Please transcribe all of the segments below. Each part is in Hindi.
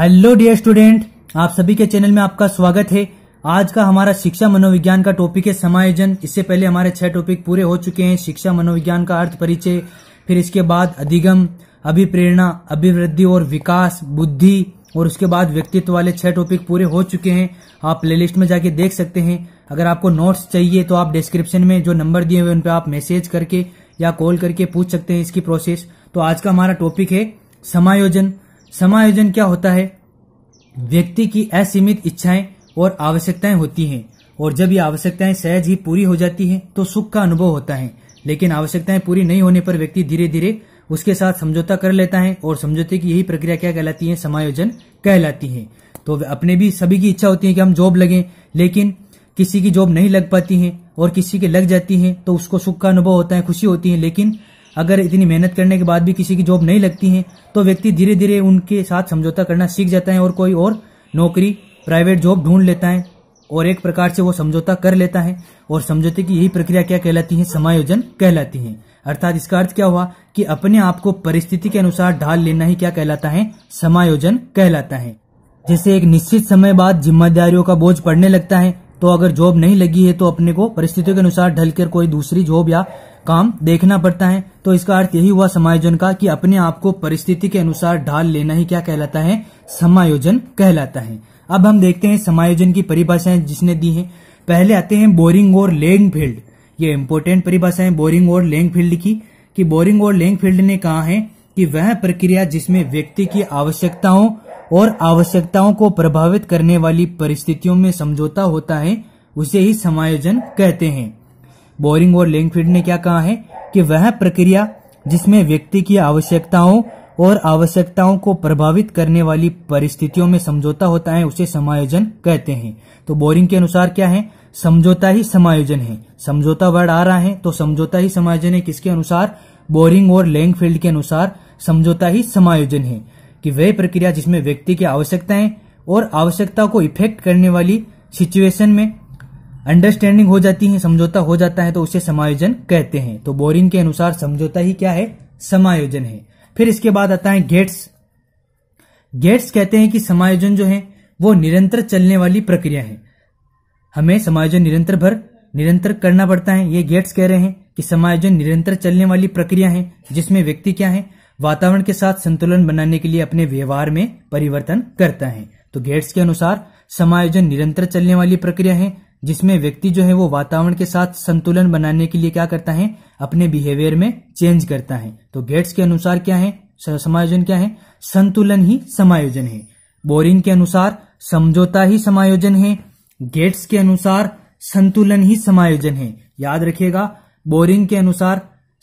हेलो डियर स्टूडेंट आप सभी के चैनल में आपका स्वागत है आज का हमारा शिक्षा मनोविज्ञान का टॉपिक है समायोजन इससे पहले हमारे छह टॉपिक पूरे हो चुके हैं शिक्षा मनोविज्ञान का अर्थ परिचय फिर इसके बाद अधिगम अभिप्रेरणा अभिवृद्धि और विकास बुद्धि और उसके बाद व्यक्तित्व वाले छह टॉपिक पूरे हो चुके हैं आप प्ले में जाके देख सकते हैं अगर आपको नोट्स चाहिए तो आप डिस्क्रिप्शन में जो नंबर दिए हुए उन पर आप मैसेज करके या कॉल करके पूछ सकते हैं इसकी प्रोसेस तो आज का हमारा टॉपिक है समायोजन समायोजन क्या होता है व्यक्ति की असीमित इच्छाएं और आवश्यकताएं होती हैं और जब ये आवश्यकताएं सहज ही पूरी हो जाती हैं तो सुख का अनुभव होता है लेकिन आवश्यकताएं पूरी नहीं होने पर व्यक्ति धीरे धीरे उसके साथ समझौता कर लेता है और समझौते की यही प्रक्रिया क्या कहलाती है समायोजन कहलाती है तो अपने भी सभी की इच्छा होती है कि हम जॉब लगें लेकिन किसी की जॉब नहीं लग पाती है और किसी के लग जाती है तो उसको सुख का अनुभव होता है खुशी होती है लेकिन अगर इतनी मेहनत करने के बाद भी किसी की जॉब नहीं लगती है तो व्यक्ति धीरे धीरे उनके साथ समझौता करना सीख जाता है और कोई और नौकरी प्राइवेट जॉब ढूंढ लेता है और एक प्रकार से वो समझौता कर लेता है और समझौते की यही प्रक्रिया क्या कहलाती है समायोजन कहलाती है अर्थात इसका अर्थ क्या हुआ कि अपने आप को परिस्थिति के अनुसार ढाल लेना ही क्या कहलाता है समायोजन कहलाता है जैसे एक निश्चित समय बाद जिम्मेदारियों का बोझ पड़ने लगता है तो अगर जॉब नहीं लगी है तो अपने को परिस्थितियों के अनुसार ढलकर कोई दूसरी जॉब या काम देखना पड़ता है तो इसका अर्थ यही हुआ समायोजन का कि अपने आप को परिस्थिति के अनुसार ढाल लेना ही क्या कहलाता है समायोजन कहलाता है अब हम देखते हैं समायोजन की परिभाषाएं जिसने दी है पहले आते हैं बोरिंग और लेंग फील्ड ये परिभाषा परिभाषाएं बोरिंग और लेंग फील्ड की कि बोरिंग और लेंग फील्ड ने कहा है कि वह प्रक्रिया जिसमें व्यक्ति की आवश्यकताओं और आवश्यकताओं को प्रभावित करने वाली परिस्थितियों में समझौता होता है उसे ही समायोजन कहते हैं बोरिंग और लैंगफील्ड ने क्या कहा है कि वह प्रक्रिया जिसमें व्यक्ति की आवश्यकताओं और आवश्यकताओं को प्रभावित करने वाली परिस्थितियों में समझौता होता है उसे समायोजन कहते हैं तो बोरिंग के अनुसार क्या है समझौता ही समायोजन है समझौता वर्ड आ रहा है तो समझौता ही समायोजन है किसके अनुसार बोरिंग और लैंगफील्ड के अनुसार समझौता ही समायोजन है कि वह प्रक्रिया जिसमें व्यक्ति की आवश्यकताएं और आवश्यकता को इफेक्ट करने वाली सिचुएशन में अंडरस्टैंडिंग हो जाती है समझौता हो जाता है तो उसे समायोजन कहते हैं तो बोरिन के अनुसार समझौता ही क्या है समायोजन है फिर इसके बाद आता है गेट्स गेट्स कहते हैं कि समायोजन जो है वो निरंतर चलने वाली प्रक्रिया है हमें समायोजन निरंतर भर निरंतर करना पड़ता है ये गेट्स कह रहे हैं कि समायोजन निरंतर चलने वाली प्रक्रिया है जिसमें व्यक्ति क्या है वातावरण के साथ संतुलन बनाने के लिए अपने व्यवहार में परिवर्तन करता है तो गेट्स के अनुसार समायोजन निरंतर चलने वाली प्रक्रिया है जिसमें व्यक्ति जो है वो वातावरण के साथ संतुलन बनाने के लिए क्या करता है अपने बिहेवियर में चेंज करता है तो गेट्स के अनुसार क्या है समायोजन क्या है संतुलन ही समायोजन है बोरिंग के अनुसार समझौता ही समायोजन है गेट्स के अनुसार संतुलन ही समायोजन है याद रखिएगा बोरिंग के अनुसार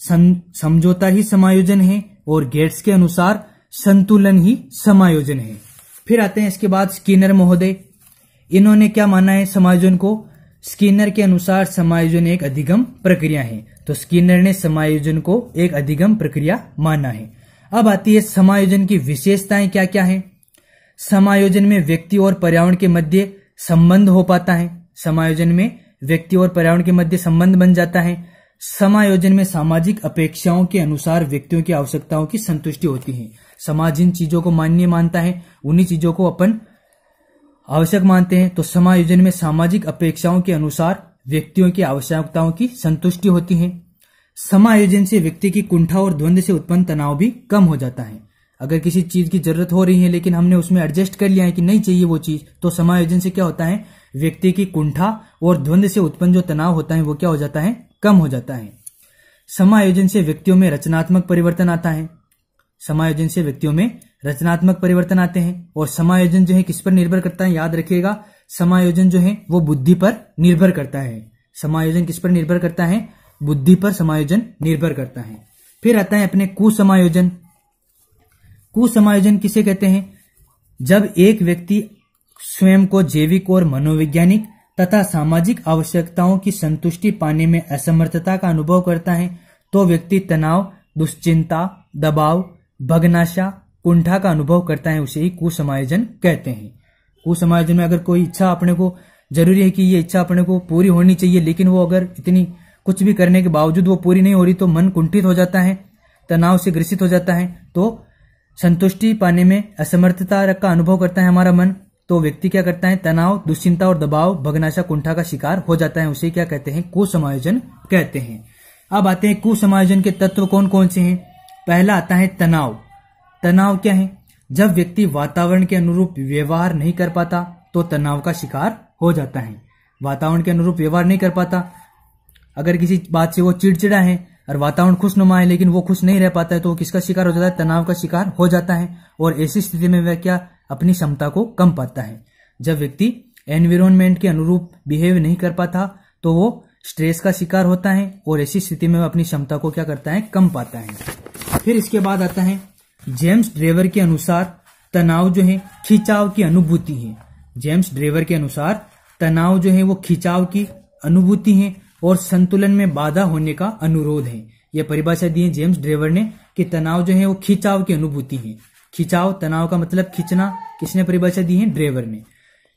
समझौता ही समायोजन है और गेट्स के अनुसार संतुलन ही समायोजन है फिर आते हैं इसके बाद स्किनर महोदय इन्होंने क्या माना है समायोजन को स्किनर के अनुसार समायोजन एक अधिगम प्रक्रिया है तो स्किनर ने समायोजन को एक अधिगम प्रक्रिया माना है अब आती है समायोजन की विशेषताएं क्या क्या है समायोजन में व्यक्ति और पर्यावरण के मध्य संबंध हो पाता है समायोजन में व्यक्ति और पर्यावरण के मध्य संबंध बन जाता है समायोजन में सामाजिक अपेक्षाओं के अनुसार व्यक्तियों की आवश्यकताओं की संतुष्टि होती है समाज जिन चीजों को मान्य मानता है उन्हीं चीजों को अपन आवश्यक मानते हैं तो समायोजन में सामाजिक अपेक्षाओं के अनुसार व्यक्तियों की आवश्यकताओं की संतुष्टि होती है समायोजन से व्यक्ति की कुंठा और द्वंद्व से उत्पन्न तनाव भी कम हो जाता है अगर किसी चीज की जरूरत हो रही है लेकिन हमने उसमें एडजस्ट कर लिया है कि नहीं चाहिए वो चीज तो समायोजन से क्या होता है व्यक्ति की कुंठा और द्वंद्व से उत्पन्न जो तनाव होता है वो क्या हो जाता है कम हो जाता है समायोजन से व्यक्तियों में रचनात्मक परिवर्तन आता है समायोजन से व्यक्तियों में रचनात्मक परिवर्तन आते हैं और समायोजन जो है किस पर निर्भर करता है याद रखिएगा समायोजन जो है वो बुद्धि पर निर्भर करता है समायोजन किस पर निर्भर करता है बुद्धि पर समायोजन निर्भर करता है फिर आता है अपने कुसमायोजन कुसमायोजन किसे कहते हैं जब एक व्यक्ति स्वयं को जैविक और मनोवैज्ञानिक तथा सामाजिक आवश्यकताओं की संतुष्टि पाने में असमर्थता का अनुभव करता है तो व्यक्ति तनाव दुश्चिंता दबाव भगनाशा कुंठा का अनुभव करता है उसे ही कुसमायोजन कहते हैं कुसमायोजन में अगर कोई इच्छा अपने को जरूरी है कि ये इच्छा अपने को पूरी होनी चाहिए लेकिन वो अगर इतनी कुछ भी करने के बावजूद वो पूरी नहीं हो रही तो मन कुंठित हो जाता है तनाव से ग्रसित हो जाता है तो संतुष्टि पाने में असमर्थता का अनुभव करता है हमारा मन तो व्यक्ति क्या करता है तनाव दुश्चिंता और दबाव भगनाशा कुंठा का शिकार हो जाता है उसे क्या कहते हैं कुसमायोजन कहते हैं अब आते हैं कुसमायोजन के तत्व कौन कौन से हैं पहला आता है तनाव तनाव क्या है जब व्यक्ति वातावरण के अनुरूप व्यवहार नहीं कर पाता तो तनाव का शिकार हो जाता है वातावरण के अनुरूप व्यवहार नहीं कर पाता अगर किसी बात से वो चिड़चिड़ा है और वातावरण खुशनुमा है लेकिन वो खुश नहीं रह पाता है तो वो किसका शिकार हो जाता है तनाव का शिकार हो जाता है और ऐसी स्थिति में वह क्या अपनी क्षमता को कम पाता है जब व्यक्ति एनवायरमेंट के अनुरूप बिहेव नहीं कर पाता तो वो स्ट्रेस का शिकार होता है और ऐसी स्थिति में वह अपनी क्षमता को क्या करता है कम पाता है फिर इसके बाद आता है जेम्स ड्रेवर के अनुसार तनाव जो है खिंचाव की अनुभूति है जेम्स ड्रेवर के अनुसार तनाव जो है वो खिंचाव की अनुभूति है और संतुलन में बाधा होने का अनुरोध है यह परिभाषा दी है जेम्स ड्रेवर ने कि तनाव जो है वो खिंचाव की अनुभूति है खिंचाव तनाव का मतलब खींचना किसने परिभाषा दी है ड्रेवर ने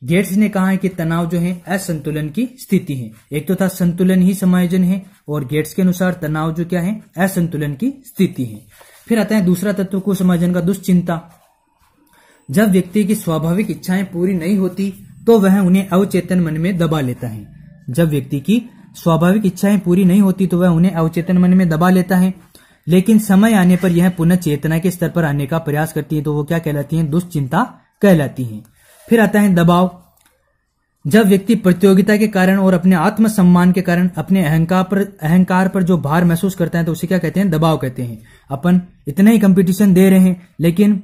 गेट्स ने कहा है कि तनाव जो है असंतुलन की स्थिति है एक तो था संतुलन ही समायोजन है और गेट्स के अनुसार तनाव जो क्या है असंतुलन की स्थिति है फिर आता है दूसरा तत्व को समायोजन का दुश्चिंता जब व्यक्ति की स्वाभाविक इच्छाएं पूरी नहीं होती तो वह उन्हें अवचेतन मन में दबा लेता है जब व्यक्ति की स्वाभाविक इच्छाएं पूरी नहीं होती तो वह उन्हें अवचेतन मन में दबा लेता है लेकिन समय आने पर यह पुनः चेतना के स्तर पर आने का प्रयास करती है तो वो क्या कहलाती है दुश्चिंता कहलाती है फिर आता है दबाव जब व्यक्ति प्रतियोगिता के कारण और अपने आत्मसम्मान के कारण अपने अहंकार पर अहंकार पर जो भार महसूस करता है तो उसे क्या कहते हैं दबाव कहते हैं अपन इतना ही कंपटीशन दे रहे हैं लेकिन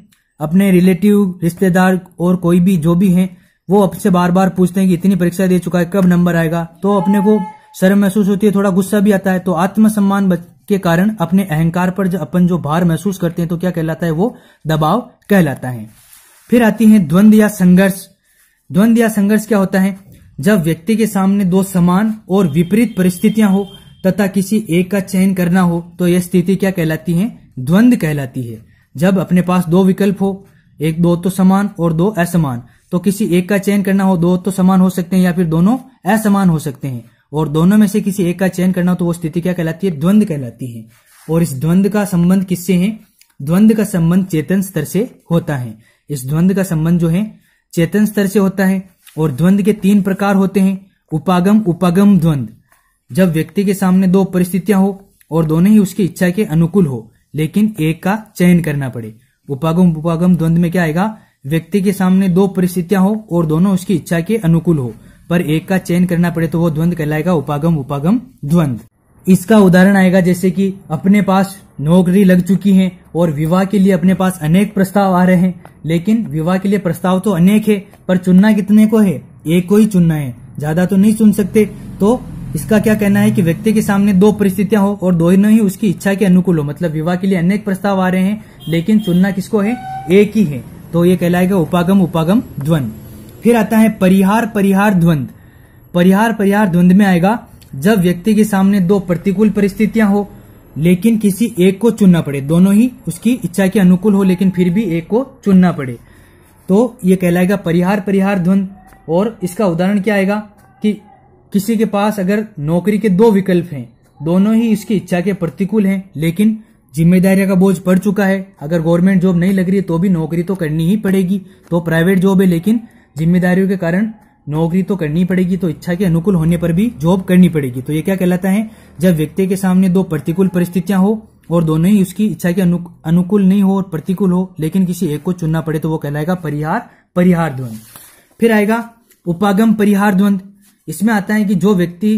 अपने रिलेटिव रिश्तेदार और कोई भी जो भी हैं वो अपने बार बार पूछते हैं कि इतनी परीक्षा दे चुका है कब नंबर आएगा तो अपने को शर्म महसूस होती है थोड़ा गुस्सा भी आता है तो आत्मसम्मान के कारण अपने अहंकार पर अपन जो भार महसूस करते हैं तो क्या कहलाता है वो दबाव कहलाता है फिर आती है द्वंद या संघर्ष द्वंद या संघर्ष क्या होता है जब व्यक्ति के सामने दो समान और विपरीत परिस्थितियां हो तथा किसी एक का चयन करना हो तो यह स्थिति क्या कहलाती है द्वंद कहलाती है जब अपने पास दो विकल्प हो एक दो तो समान और दो असमान तो किसी एक का चयन करना हो दो तो समान हो सकते हैं या फिर दोनों असमान हो सकते हैं और दोनों में से किसी एक का चयन करना हो तो वो स्थिति क्या कहलाती है द्वंद कहलाती है और इस द्वंद का संबंध किससे है द्वंद का संबंध चेतन स्तर से होता है इस द्वंद का संबंध जो है चेतन स्तर से होता है और द्वंद के तीन प्रकार होते हैं उपागम उपागम द्वंद जब व्यक्ति के सामने दो परिस्थितियां हो और दोनों ही उसकी इच्छा के अनुकूल हो लेकिन एक का चयन करना पड़े उपागम उपागम द्वंद में क्या आएगा व्यक्ति के सामने दो परिस्थितियां हो और दोनों उसकी इच्छा के अनुकूल हो पर एक का चयन करना पड़े तो वो द्वंद कहलाएगा उपागम उपागम द्वंद इसका उदाहरण आएगा जैसे कि अपने पास नौकरी लग चुकी है और विवाह के लिए अपने पास अनेक प्रस्ताव आ रहे हैं लेकिन विवाह के लिए प्रस्ताव तो अनेक है पर चुनना कितने को है एक को ही चुनना है ज्यादा तो नहीं चुन सकते तो इसका क्या कहना है कि व्यक्ति के सामने दो परिस्थितियां हो और दोनों ही उसकी इच्छा के अनुकूल हो मतलब विवाह के लिए अनेक प्रस्ताव आ रहे हैं लेकिन चुनना किसको है एक ही है तो ये कहलाएगा उपागम उपागम द्वंद फिर आता है परिहार परिहार द्वंद परिहार परिहार द्वंद में आएगा जब व्यक्ति के सामने दो प्रतिकूल परिस्थितियां हो लेकिन किसी एक को चुनना पड़े दोनों ही उसकी इच्छा के अनुकूल हो लेकिन फिर भी एक को चुनना पड़े तो ये कहलाएगा परिहार परिहार द्वंद और इसका उदाहरण क्या आएगा कि किसी के पास अगर नौकरी के दो विकल्प हैं दोनों ही इसकी इच्छा के प्रतिकूल हैं लेकिन जिम्मेदारी का बोझ पड़ चुका है अगर गवर्नमेंट जॉब नहीं लग रही है तो भी नौकरी तो करनी ही पड़ेगी तो प्राइवेट जॉब है लेकिन जिम्मेदारियों के कारण नौकरी तो करनी पड़ेगी तो इच्छा के अनुकूल होने पर भी जॉब करनी पड़ेगी तो ये क्या कहलाता है जब व्यक्ति के सामने दो प्रतिकूल परिस्थितियां हो और दोनों ही उसकी इच्छा के अनु, अनुकूल नहीं हो और प्रतिकूल हो लेकिन किसी एक को चुनना पड़े तो वो कहलाएगा परिहार परिहार द्वंद फिर आएगा उपागम परिहार द्वंद इसमें आता है कि जो व्यक्ति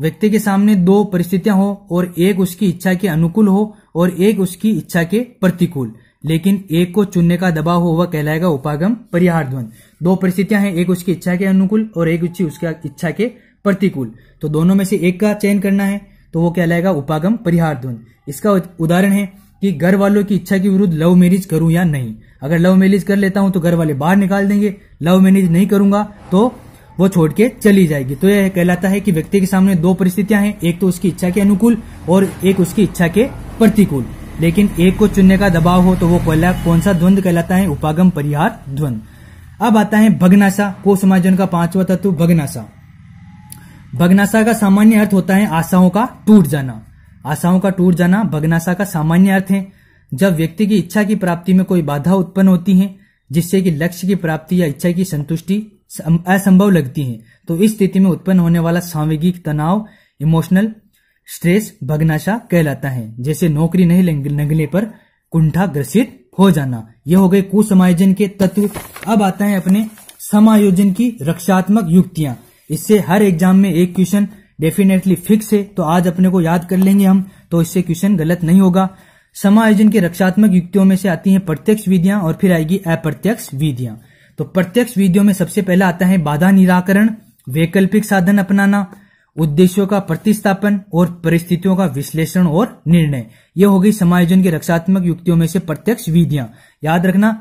व्यक्ति के सामने दो परिस्थितियां हो और एक उसकी इच्छा के अनुकूल हो और एक उसकी इच्छा के प्रतिकूल लेकिन एक को चुनने का दबाव हो वह कहलाएगा उपागम परिहार द्वंद दो परिस्थितियां हैं एक उसकी इच्छा के अनुकूल और एक उच्ची उसकी इच्छा के प्रतिकूल तो दोनों में से एक का चयन करना है तो वो कहलाएगा उपागम परिहार द्वंद इसका उदाहरण है कि घर वालों की इच्छा के विरुद्ध लव मैरिज करूं या नहीं अगर लव मैरिज कर लेता हूं तो घर वाले बाहर निकाल देंगे लव मैरिज नहीं करूंगा तो वो छोड़ के चली जाएगी तो यह कहलाता है कि व्यक्ति के सामने दो परिस्थितियां हैं एक तो उसकी इच्छा के अनुकूल और एक उसकी इच्छा के प्रतिकूल लेकिन एक को चुनने का दबाव हो तो वो कोयला कौन सा द्वंद कहलाता है उपागम परिहार द्वंद अब आता है भगनाशा को समाजन का पांचवा तत्व भगनाशा भगनाशा का सामान्य अर्थ होता है आशाओं का टूट जाना आशाओं का टूट जाना भगनाशा का सामान्य अर्थ है जब व्यक्ति की इच्छा की प्राप्ति में कोई बाधा उत्पन्न होती है जिससे कि लक्ष्य की प्राप्ति या इच्छा की संतुष्टि असंभव लगती है तो इस स्थिति में उत्पन्न होने वाला सांवेगिक तनाव इमोशनल स्ट्रेस भगनाशा कहलाता है जैसे नौकरी नहीं लगने पर कुंठा ग्रसित हो जाना यह हो गए कुसमायोजन के तत्व अब आता है अपने समायोजन की रक्षात्मक युक्तियां इससे हर एग्जाम में एक क्वेश्चन डेफिनेटली फिक्स है तो आज अपने को याद कर लेंगे हम तो इससे क्वेश्चन गलत नहीं होगा समायोजन के रक्षात्मक युक्तियों में से आती है प्रत्यक्ष विधियां और फिर आएगी अप्रत्यक्ष विधियां तो प्रत्यक्ष विधियों में सबसे पहला आता है बाधा निराकरण वैकल्पिक साधन अपनाना उद्देश्यों का प्रतिस्थापन और परिस्थितियों का विश्लेषण और निर्णय ये हो गई समायोजन की रक्षात्मक युक्तियों में से प्रत्यक्ष विधियां याद रखना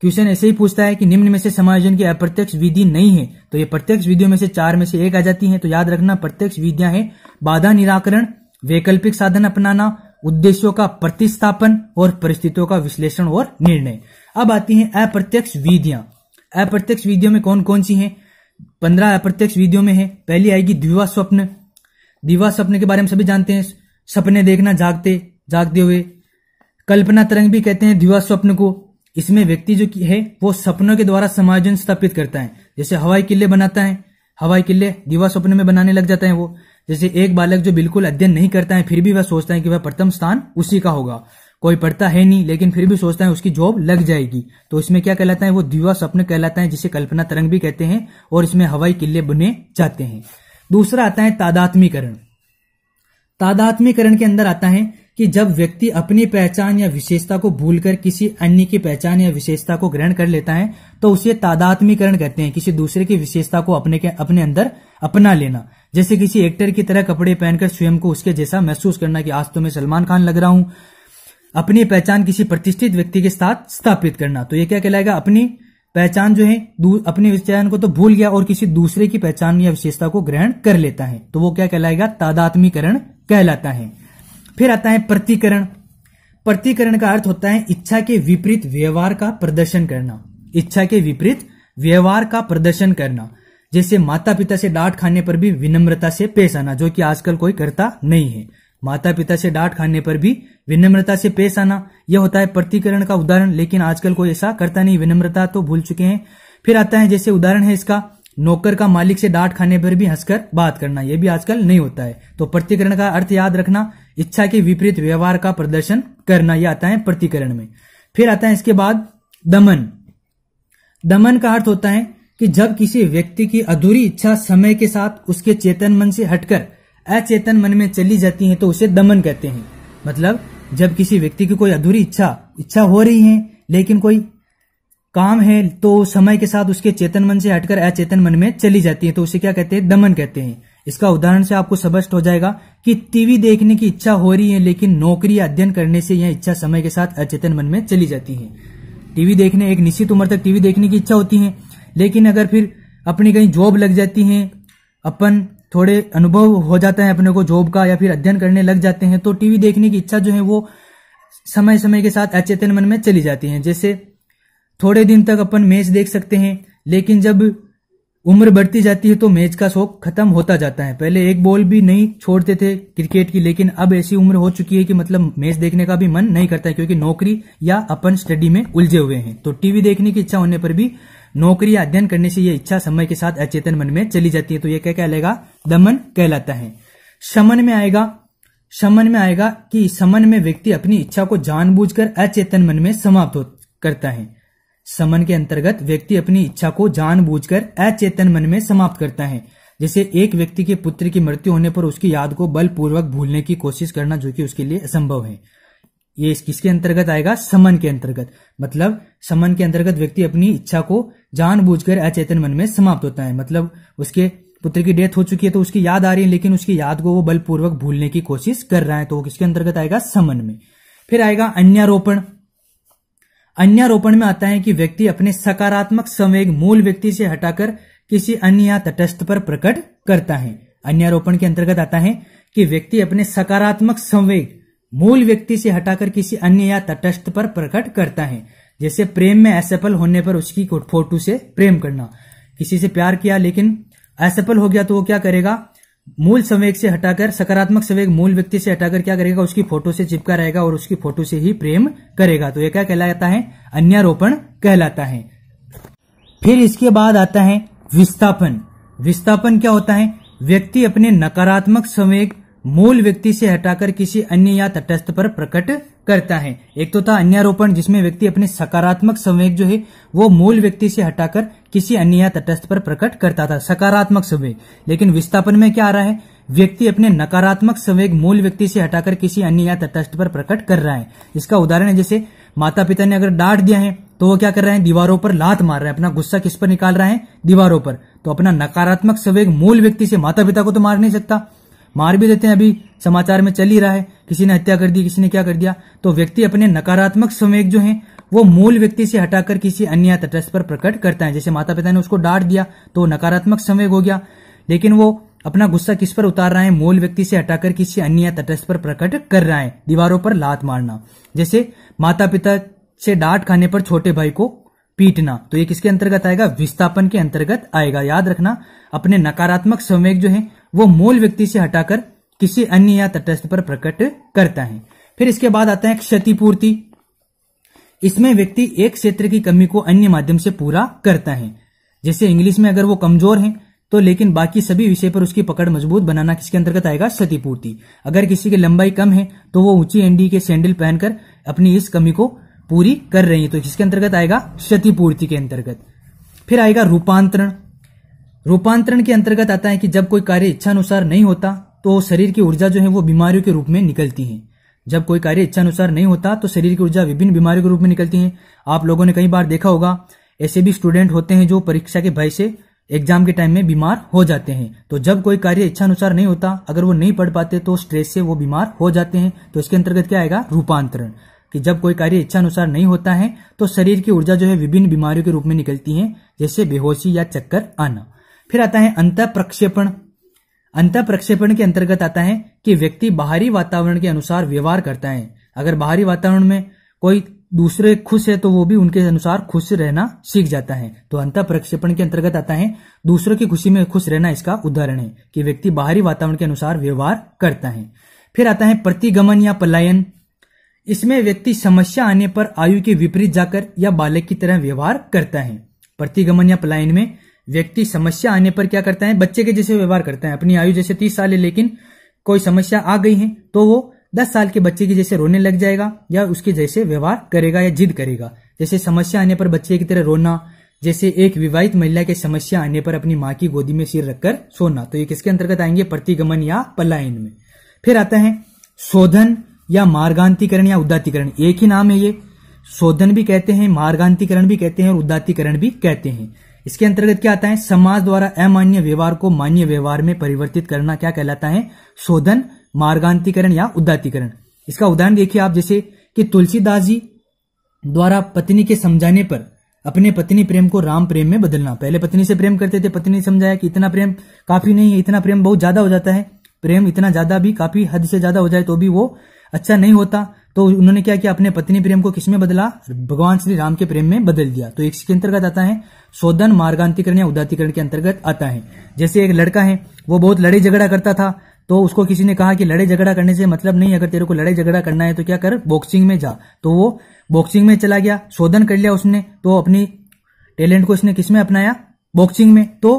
क्वेश्चन ऐसे ही पूछता है कि निम्न में से समायोजन की अप्रत्यक्ष विधि नहीं है तो ये प्रत्यक्ष विधियों में से चार में से एक आ जाती है तो याद रखना प्रत्यक्ष विधियां है बाधा निराकरण वैकल्पिक साधन अपनाना उद्देश्यों का प्रतिस्थापन और परिस्थितियों का विश्लेषण और निर्णय अब आती है अप्रत्यक्ष विधियां अप्रत्यक्ष विधियों में कौन कौन सी है पंद्रह अप्रत्यक्ष विधियों में है पहली आएगी द्विवा स्वप्न दिवा स्वप्न के बारे में सभी जानते हैं सपने देखना जागते जागते हुए कल्पना तरंग भी कहते हैं दिवा स्वप्न को इसमें व्यक्ति जो है वो सपनों के द्वारा समायोजन स्थापित करता है जैसे हवाई किले बनाता है हवाई किले दिवा स्वप्न में बनाने लग जाता है वो जैसे एक बालक जो बिल्कुल अध्ययन नहीं करता है फिर भी वह सोचता है कि वह प्रथम स्थान उसी का होगा कोई पढ़ता है नहीं लेकिन फिर भी सोचता है उसकी जॉब लग जाएगी तो इसमें क्या कहलाता है वो दिवा स्वप्न कहलाता है जिसे कल्पना तरंग भी कहते हैं और इसमें हवाई किले बुने जाते हैं दूसरा आता है तादात्मीकरण तादात्मीकरण के अंदर आता है कि जब व्यक्ति अपनी पहचान या विशेषता को भूलकर किसी अन्य की पहचान या विशेषता को ग्रहण कर लेता है तो उसे तादात्मीकरण कहते हैं किसी दूसरे की विशेषता को अपने के अपने अंदर अपना लेना जैसे किसी एक्टर की तरह कपड़े पहनकर स्वयं को उसके जैसा महसूस करना कि आज तो मैं सलमान खान लग रहा हूं अपनी पहचान किसी प्रतिष्ठित व्यक्ति के साथ स्थापित करना तो ये क्या कहलाएगा अपनी पहचान जो है अपनी पहचान को तो भूल गया और किसी दूसरे की पहचान या विशेषता को ग्रहण कर लेता है तो वो क्या कहलाएगा तादात्मीकरण कहलाता है फिर आता है प्रतिकरण प्रतिकरण का अर्थ होता है इच्छा के विपरीत व्यवहार का प्रदर्शन करना इच्छा के विपरीत व्यवहार का प्रदर्शन करना जैसे माता पिता से डांट खाने पर भी विनम्रता से पेश आना जो कि आजकल कोई करता नहीं है माता पिता से डांट खाने पर भी विनम्रता से पेश आना यह होता है प्रतिकरण का उदाहरण लेकिन आजकल कोई ऐसा करता नहीं विनम्रता तो भूल चुके हैं फिर आता है जैसे उदाहरण है इसका नौकर का मालिक से डांट खाने पर भी हंसकर बात करना यह भी आजकल नहीं होता है तो प्रतिकरण का अर्थ याद रखना इच्छा के विपरीत व्यवहार का प्रदर्शन करना यह आता है प्रतिकरण में फिर आता है इसके बाद दमन दमन का अर्थ होता है कि जब किसी व्यक्ति की अधूरी इच्छा समय के साथ उसके चेतन मन से हटकर अचेतन मन में चली जाती है तो उसे दमन कहते हैं मतलब जब किसी व्यक्ति की कोई अधूरी इच्छा इच्छा हो रही है लेकिन कोई काम है तो समय के साथ उसके चेतन मन से हटकर अचेतन मन में चली जाती है तो उसे क्या कहते हैं दमन कहते हैं इसका उदाहरण से आपको स्पष्ट हो जाएगा कि टीवी देखने की इच्छा हो रही है लेकिन नौकरी या अध्ययन करने से यह इच्छा समय के साथ अचेतन मन में चली जाती है टीवी देखने एक निश्चित उम्र तक टीवी देखने की इच्छा होती है लेकिन अगर फिर अपनी कहीं जॉब लग जाती है अपन थोड़े अनुभव हो जाता है अपने को जॉब का या फिर अध्ययन करने लग जाते हैं तो टीवी देखने की इच्छा जो है वो समय समय के साथ अचेतन मन में चली जाती है जैसे थोड़े दिन तक अपन मैच देख सकते हैं लेकिन जब उम्र बढ़ती जाती है तो मैच का शौक खत्म होता जाता है पहले एक बॉल भी नहीं छोड़ते थे क्रिकेट की लेकिन अब ऐसी उम्र हो चुकी है कि मतलब मैच देखने का भी मन नहीं करता है क्योंकि नौकरी या अपन स्टडी में उलझे हुए हैं तो टीवी देखने की इच्छा होने पर भी नौकरी या अध्ययन करने से यह इच्छा समय के साथ अचेतन मन में चली जाती है तो यह क्या कहलाएगा दमन कहलाता है शमन में आएगा शमन में आएगा कि समन में व्यक्ति अपनी इच्छा को जानबूझकर अचेतन मन में समाप्त हो करता है समन के अंतर्गत व्यक्ति अपनी इच्छा को जानबूझकर अचेतन मन में समाप्त करता है जैसे एक व्यक्ति के पुत्र की मृत्यु होने पर उसकी याद को बलपूर्वक भूलने की कोशिश करना जो कि उसके लिए असंभव है ये किसके अंतर्गत आएगा समन के अंतर्गत मतलब समन के अंतर्गत व्यक्ति अपनी इच्छा को जानबूझकर अचेतन मन में समाप्त होता है मतलब उसके पुत्र की डेथ हो चुकी है तो उसकी याद आ रही है लेकिन उसकी याद को वो बलपूर्वक भूलने की कोशिश कर रहा है तो वो किसके अंतर्गत आएगा समन में फिर आएगा अन्यारोपण अन्यारोपण में आता है कि व्यक्ति अपने सकारात्मक संवेग मूल व्यक्ति से हटाकर किसी अन्य या तटस्थ पर प्रकट करता है अन्यारोपण के अंतर्गत आता है कि व्यक्ति अपने सकारात्मक संवेग मूल व्यक्ति से हटाकर किसी अन्य या तटस्थ पर प्रकट करता है जैसे प्रेम में असफल होने पर उसकी फोटो से प्रेम करना किसी से प्यार किया लेकिन असफल हो गया तो वो क्या करेगा मूल संवेग से हटाकर सकारात्मक संवेग मूल व्यक्ति से हटाकर क्या करेगा उसकी फोटो से चिपका रहेगा और उसकी फोटो से ही प्रेम करेगा तो यह क्या कहलाता है अन्यारोपण कहलाता है फिर इसके बाद आता है विस्थापन विस्थापन क्या होता है व्यक्ति अपने नकारात्मक संवेग मूल व्यक्ति से हटाकर किसी अन्य या तटस्थ पर प्रकट करता है एक तो था अन्य रोपण जिसमें व्यक्ति अपने सकारात्मक संवेग जो है वो मूल व्यक्ति से हटाकर किसी अन्य या तटस्थ पर प्रकट करता था सकारात्मक संवेग लेकिन विस्थापन में क्या आ रहा है व्यक्ति अपने नकारात्मक संवेग मूल व्यक्ति से हटाकर किसी अन्य या तटस्थ पर प्रकट कर रहा है इसका उदाहरण है जैसे माता पिता ने अगर डांट दिया है तो वो क्या कर रहे हैं दीवारों पर लात मार रहे हैं अपना गुस्सा किस पर निकाल रहे हैं दीवारों पर तो अपना नकारात्मक संवेग मूल व्यक्ति से माता पिता को तो मार नहीं सकता मार भी देते हैं अभी समाचार में चल ही रहा है किसी ने हत्या कर दी किसी ने क्या कर दिया तो व्यक्ति अपने नकारात्मक संवेग जो है वो मूल व्यक्ति से हटाकर किसी अन्य तटस्थ पर प्रकट करता है जैसे माता पिता ने उसको डांट दिया तो नकारात्मक संवेग हो गया लेकिन वो अपना गुस्सा किस पर उतार रहा है मूल व्यक्ति से हटाकर किसी अन्य तटस्थ पर प्रकट कर रहा है दीवारों पर लात मारना जैसे माता पिता से डांट खाने पर छोटे भाई को पीटना तो ये किसके अंतर्गत आएगा विस्थापन के अंतर्गत आएगा याद रखना अपने नकारात्मक संवेग जो है वो मूल व्यक्ति से हटाकर किसी अन्य या तटस्थ पर प्रकट करता है फिर इसके बाद आता है क्षतिपूर्ति इसमें व्यक्ति एक क्षेत्र की कमी को अन्य माध्यम से पूरा करता है जैसे इंग्लिश में अगर वो कमजोर है तो लेकिन बाकी सभी विषय पर उसकी पकड़ मजबूत बनाना किसके अंतर्गत आएगा क्षतिपूर्ति अगर किसी की लंबाई कम है तो वो ऊंची एनडी के सैंडल पहनकर अपनी इस कमी को पूरी कर रही है तो जिसके अंतर्गत आएगा क्षतिपूर्ति के अंतर्गत फिर आएगा रूपांतरण रूपांतरण के अंतर्गत आता है कि जब कोई कार्य इच्छा अनुसार नहीं होता तो शरीर की ऊर्जा जो है वो बीमारियों के रूप में निकलती है जब कोई कार्य इच्छा अनुसार नहीं होता तो शरीर की ऊर्जा विभिन्न बीमारियों के रूप में निकलती है आप लोगों ने कई बार देखा होगा ऐसे भी स्टूडेंट होते हैं जो परीक्षा के भय से एग्जाम के टाइम में बीमार हो जाते हैं तो जब कोई कार्य इच्छा अनुसार नहीं होता अगर वो नहीं पढ़ पाते तो स्ट्रेस से वो बीमार हो जाते हैं तो इसके अंतर्गत क्या आएगा रूपांतरण कि जब कोई कार्य इच्छा अनुसार नहीं होता है तो शरीर की ऊर्जा जो है विभिन्न बीमारियों के रूप में निकलती है जैसे बेहोशी या चक्कर आना फिर आता है अंत प्रक्षेपण अंत प्रक्षेपण के अंतर्गत आता है कि व्यक्ति बाहरी वातावरण के अनुसार व्यवहार करता है अगर बाहरी वातावरण में कोई दूसरे खुश है तो वो भी उनके अनुसार खुश रहना सीख जाता है तो अंत प्रक्षेपण के अंतर्गत आता है दूसरों की खुशी में खुश रहना इसका उदाहरण है कि व्यक्ति बाहरी वातावरण के अनुसार व्यवहार करता है फिर आता है प्रतिगमन या पलायन इसमें व्यक्ति समस्या आने पर आयु के विपरीत जाकर या बालक की तरह व्यवहार करता है प्रतिगमन या पलायन में व्यक्ति समस्या आने पर क्या करता है बच्चे के जैसे व्यवहार करता है अपनी आयु जैसे तीस साल है लेकिन कोई समस्या आ गई है तो वो दस साल के बच्चे की जैसे रोने लग जाएगा या उसके जैसे व्यवहार करेगा या जिद करेगा जैसे समस्या आने पर बच्चे की तरह रोना जैसे एक विवाहित महिला के समस्या आने पर अपनी माँ की गोदी में सिर रखकर सोना तो ये किसके अंतर्गत आएंगे प्रतिगमन या पलायन में फिर आता है शोधन या मार्गांतिकरण या उदात्तीकरण एक ही नाम है ये शोधन भी कहते हैं मार्गांतिकरण भी कहते हैं और उदात्तीकरण भी कहते हैं इसके अंतर्गत क्या आता है समाज द्वारा अमान्य व्यवहार को मान्य व्यवहार में परिवर्तित करना क्या कहलाता है शोधन मार्गांतिकरण या उदात्तीकरण इसका उदाहरण देखिए आप जैसे कि तुलसीदास जी द्वारा पत्नी के समझाने पर अपने पत्नी प्रेम को राम प्रेम में बदलना पहले पत्नी से प्रेम करते थे पत्नी ने समझाया कि इतना प्रेम काफी नहीं है इतना प्रेम बहुत ज्यादा हो जाता है प्रेम इतना ज्यादा भी काफी हद से ज्यादा हो जाए तो भी वो अच्छा नहीं होता तो उन्होंने क्या किया अपने पत्नी प्रेम को किसमें बदला भगवान श्री राम के प्रेम में बदल दिया तो एक इसके अंतर्गत आता है शोधन मार्गांतिकरण या उदातिकरण के अंतर्गत आता है जैसे एक लड़का है वो बहुत लड़ाई झगड़ा करता था तो उसको किसी ने कहा कि लड़ाई झगड़ा करने से मतलब नहीं अगर तेरे को लड़ाई झगड़ा करना है तो क्या कर बॉक्सिंग में जा तो वो बॉक्सिंग में चला गया शोधन कर लिया उसने तो अपनी टैलेंट को इसने किसमें अपनाया बॉक्सिंग में तो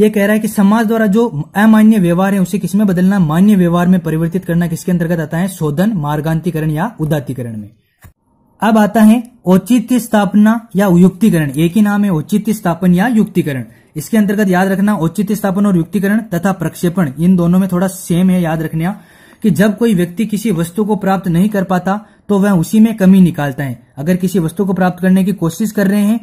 ये कह रहा है कि समाज द्वारा जो अमान्य व्यवहार है उसे किसमें बदलना मान्य व्यवहार में परिवर्तित करना किसके अंतर्गत आता है शोधन मार्गांतिकरण या उदातीकरण में अब आता है औचित्य स्थापना या युक्तिकरण एक ही नाम है औचित्य स्थापन या युक्तिकरण इसके अंतर्गत याद रखना औचित्य स्थापन और युक्तिकरण तथा प्रक्षेपण इन दोनों में थोड़ा सेम है याद रखना कि जब कोई व्यक्ति किसी वस्तु को प्राप्त नहीं कर पाता तो वह उसी में कमी निकालता है अगर किसी वस्तु को प्राप्त करने की कोशिश कर रहे हैं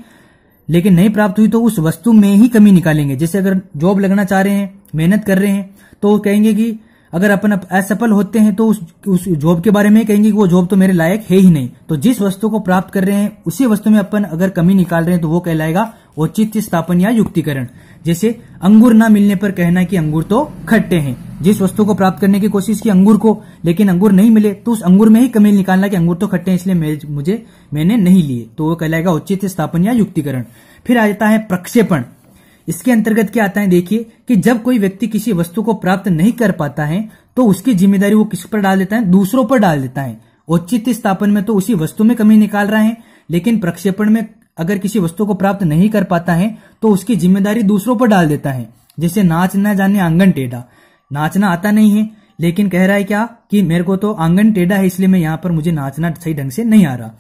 लेकिन नहीं प्राप्त हुई तो उस वस्तु में ही कमी निकालेंगे जैसे अगर जॉब लगना चाह रहे हैं मेहनत कर रहे हैं तो कहेंगे कि अगर अपन असफल होते हैं तो उस उस जॉब के बारे में कहेंगे कि वो जॉब तो मेरे लायक है ही नहीं तो जिस वस्तु को प्राप्त कर रहे हैं उसी वस्तु में अपन अगर कमी निकाल रहे हैं तो वो कहलाएगा औचित्य स्थापन या युक्तिकरण जैसे अंगूर ना मिलने पर कहना कि अंगूर तो खट्टे हैं जिस वस्तु को प्राप्त करने की कोशिश की अंगूर को लेकिन अंगूर नहीं मिले तो उस अंगूर में ही कमी निकालना कि अंगूर तो खट्टे हैं इसलिए मुझे मैंने नहीं लिए तो वो कहलाएगा औचित्य स्थापन या युक्तिकरण फिर आ जाता है प्रक्षेपण इसके अंतर्गत क्या आता है देखिए कि जब कोई व्यक्ति किसी वस्तु को प्राप्त नहीं कर पाता है तो उसकी जिम्मेदारी वो किस पर डाल देता है दूसरों पर डाल देता है औचित्य स्थापन में तो उसी वस्तु में कमी निकाल रहा है लेकिन प्रक्षेपण में अगर किसी वस्तु को प्राप्त नहीं कर पाता है तो उसकी जिम्मेदारी दूसरों पर डाल देता है जैसे नाच न जाने आंगन टेढ़ा नाचना आता नहीं है लेकिन कह रहा है क्या कि मेरे को तो आंगन टेढ़ा है इसलिए मैं यहां पर मुझे नाचना सही ढंग से नहीं आ रहा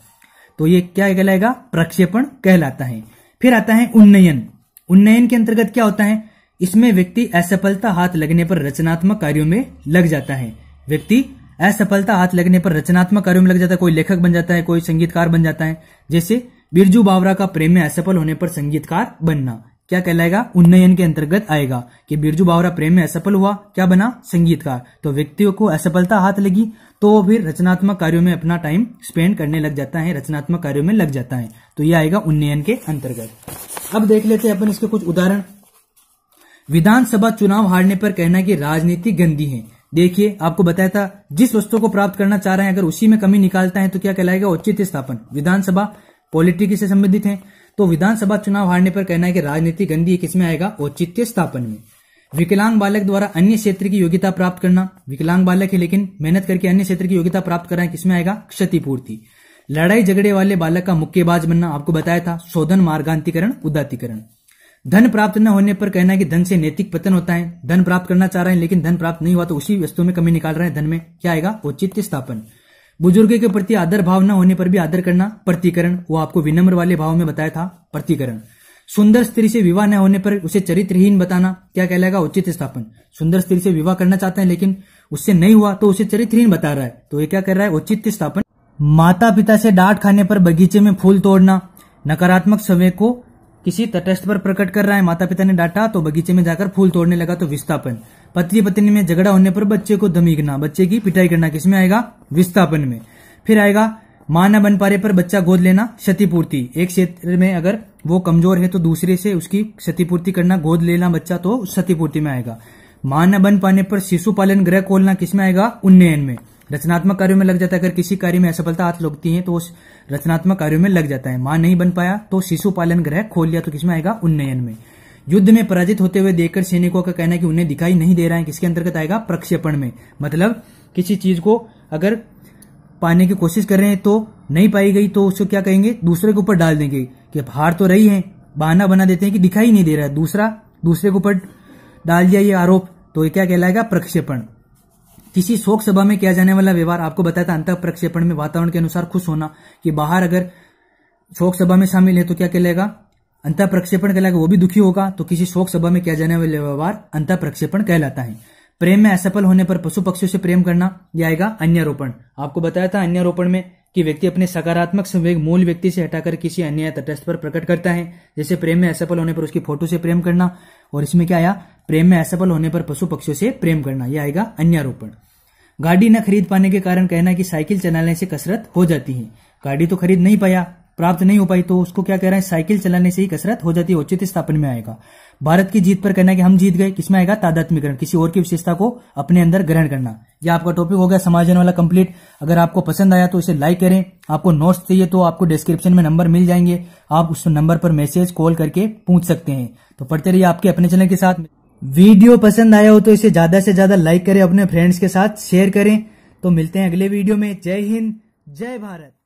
तो ये क्या कहलाएगा प्रक्षेपण कहलाता है फिर आता है उन्नयन उन्नयन के अंतर्गत क्या होता है इसमें व्यक्ति असफलता हाथ लगने पर रचनात्मक कार्यों में लग जाता है व्यक्ति असफलता हाथ लगने पर रचनात्मक कार्यों में लग जाता है कोई लेखक बन जाता है कोई संगीतकार बन जाता है जैसे बिरजू बावरा का प्रेम में असफल होने पर संगीतकार बनना क्या कहलाएगा उन्नयन के अंतर्गत आएगा कि बिरजू बावरा प्रेम में असफल हुआ क्या बना संगीतकार तो व्यक्तियों को असफलता हाथ लगी तो वो फिर रचनात्मक कार्यों में अपना टाइम स्पेंड करने लग जाता है रचनात्मक कार्यों में लग जाता है तो यह आएगा उन्नयन के अंतर्गत अब देख लेते हैं अपन इसके कुछ उदाहरण विधानसभा चुनाव हारने पर कहना कि राजनीति गंदी है देखिए आपको बताया था जिस वस्तु को प्राप्त करना चाह रहे हैं अगर उसी में कमी निकालता है तो क्या कहलाएगा औचित्य स्थापन विधानसभा पॉलिटिक्स से संबंधित है तो विधानसभा चुनाव हारने पर कहना है कि राजनीति गंदी है किसमें आएगा औचित्य स्थापन में विकलांग बालक द्वारा अन्य क्षेत्र की योग्यता प्राप्त करना विकलांग बालक है लेकिन मेहनत करके अन्य क्षेत्र की योग्यता प्राप्त करना किसमें आएगा क्षतिपूर्ति लड़ाई झगड़े वाले बालक का मुक्केबाज बनना आपको बताया था शोधन मार्गांतिकरण उदातिकरण धन प्राप्त न होने पर कहना कि धन से नैतिक पतन होता है धन प्राप्त करना चाह रहे हैं लेकिन धन प्राप्त नहीं हुआ तो उसी वस्तु में कमी निकाल रहे हैं धन में क्या आएगा औचित्य स्थापन बुजुर्ग के प्रति आदर भाव न होने पर भी आदर करना प्रतिकरण वो आपको विनम्र वाले भाव में बताया था प्रतिकरण सुंदर स्त्री से विवाह न होने पर उसे चरित्रहीन बताना क्या कहलाएगा उचित स्थापन सुंदर स्त्री से विवाह करना चाहते हैं लेकिन उससे नहीं हुआ तो उसे चरित्रहीन बता रहा है तो ये क्या कर रहा है औचित्य स्थापन माता पिता से डांट खाने पर बगीचे में फूल तोड़ना नकारात्मक समय को किसी तटस्थ पर प्रकट कर रहा है माता पिता ने डांटा तो बगीचे में जाकर फूल तोड़ने लगा तो विस्थापन पति पत्नी में झगड़ा होने पर बच्चे को धमीकना बच्चे की पिटाई करना किसमें आएगा विस्थापन में फिर आएगा मां न बन पा रहे पर बच्चा गोद लेना क्षतिपूर्ति एक क्षेत्र में अगर वो कमजोर है तो दूसरे से उसकी क्षतिपूर्ति करना गोद लेना बच्चा तो क्षतिपूर्ति में आएगा मां न बन पाने पर शिशु पालन ग्रह खोलना किसमें आएगा उन्नयन में रचनात्मक कार्यों में लग जाता है अगर किसी कार्य में असफलता हाथ लगती है तो उस रचनात्मक कार्यों में लग जाता है मां नहीं बन पाया तो शिशु पालन ग्रह खोल लिया तो किसमें आएगा उन्नयन में युद्ध में पराजित होते हुए देखकर सैनिकों का कहना है कि उन्हें दिखाई नहीं दे रहा है किसके अंतर्गत आएगा प्रक्षेपण में मतलब किसी चीज को अगर पाने की कोशिश कर रहे हैं तो नहीं पाई गई तो उसको क्या कहेंगे दूसरे के ऊपर डाल देंगे कि अब हार तो रही है बहाना बना देते हैं कि दिखाई नहीं दे रहा है दूसरा दूसरे के ऊपर डाल दिया ये आरोप तो ये क्या कहलाएगा प्रक्षेपण किसी शोक सभा में किया जाने वाला व्यवहार आपको बताया था अंत प्रक्षेपण में वातावरण के अनुसार खुश होना कि बाहर अगर शोक सभा में शामिल है तो क्या कहलाएगा अंत प्रक्षेपण कहलाएगा वो भी दुखी होगा तो किसी शोक सभा में किया जाने वाला व्यवहार अंत प्रक्षेपण कहलाता है प्रेम में असफल होने पर पशु पक्षियों से प्रेम करना यह आएगा अन्य रोपण आपको बताया था अन्य रोपण में कि व्यक्ति अपने सकारात्मक संवेग मूल व्यक्ति से हटाकर किसी अन्य तटस्थ पर प्रकट करता है जैसे प्रेम में असफल होने पर उसकी फोटो से प्रेम करना और इसमें क्या आया प्रेम में असफल होने पर पशु पक्षियों से प्रेम करना यह आएगा अन्य रोपण गाड़ी न खरीद पाने के कारण कहना कि साइकिल चलाने से कसरत हो जाती है गाड़ी तो खरीद नहीं पाया प्राप्त नहीं हो पाई तो उसको क्या कह रहे हैं साइकिल चलाने से ही कसरत हो जाती है उचित स्थापन में आएगा भारत की जीत पर कहना कि हम जीत गए किसमें आएगा तादात्मिकरण किसी और की विशेषता को अपने अंदर ग्रहण करना यह आपका टॉपिक हो गया समाजन वाला कंप्लीट अगर आपको पसंद आया तो इसे लाइक करें आपको नोट्स चाहिए तो आपको डिस्क्रिप्शन में नंबर मिल जाएंगे आप उस नंबर पर मैसेज कॉल करके पूछ सकते हैं तो पढ़ते रहिए आपके अपने चैनल के साथ वीडियो पसंद आया हो तो इसे ज्यादा से ज्यादा लाइक करें अपने फ्रेंड्स के साथ शेयर करें तो मिलते हैं अगले वीडियो में जय हिंद जय भारत